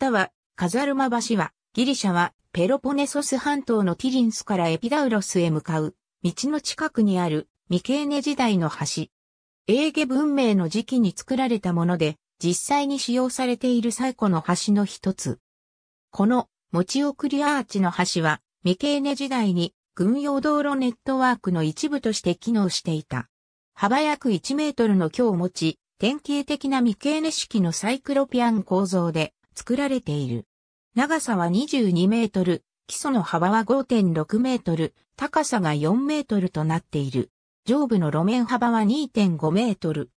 たは、カザルマ橋は、ギリシャは、ペロポネソス半島のティリンスからエピダウロスへ向かう、道の近くにある、ミケーネ時代の橋。エーゲ文明の時期に作られたもので、実際に使用されている最古の橋の一つ。この、持ち送りアーチの橋は、ミケーネ時代に、軍用道路ネットワークの一部として機能していた。幅約1メートルの強を持ち、典型的なケーネ式のサイクロピアン構造で、作られている。長さは22メートル、基礎の幅は5.6メートル、高さが4メートルとなっている。上部の路面幅は2.5メートル。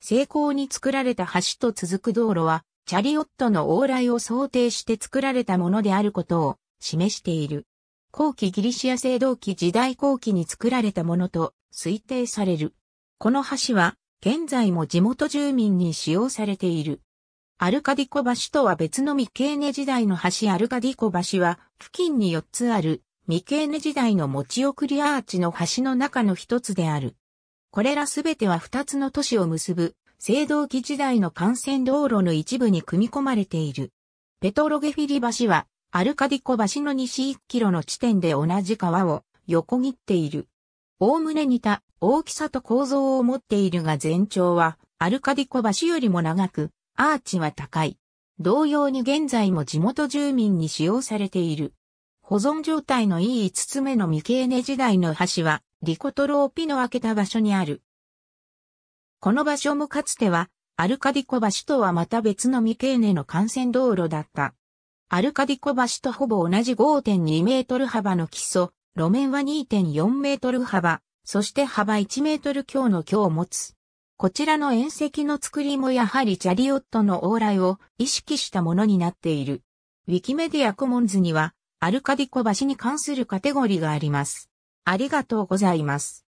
成功に作られた橋と続く道路は、チャリオットの往来を想定して作られたものであることを示している。後期ギリシア製度期時代後期に作られたものと推定される。この橋は現在も地元住民に使用されている。アルカディコ橋とは別のミケーネ時代の橋アルカディコ橋は、付近に4つある、ミケーネ時代の持ち送りアーチの橋の中の一つである。これらすべては2つの都市を結ぶ、青銅器時代の幹線道路の一部に組み込まれている。ペトロゲフィリ橋は、アルカディコ橋の西1キロの地点で同じ川を横切っている。おおむね似た大きさと構造を持っているが全長は、アルカディコ橋よりも長く、アーチは高い。同様に現在も地元住民に使用されている。保存状態のいい5つ目の未経ネ時代の橋は、リコトローピの開けた場所にある。この場所もかつては、アルカディコ橋とはまた別の未経ネの幹線道路だった。アルカディコ橋とほぼ同じ5.2メートル幅の基礎、路面は2.4メートル幅、そして幅1メートル強の強を持つ。こちらの縁石の作りもやはりチャリオットの往来を意識したものになっている。ウィキメディアコモンズには、アルカディコ橋に関するカテゴリーがあります。ありがとうございます。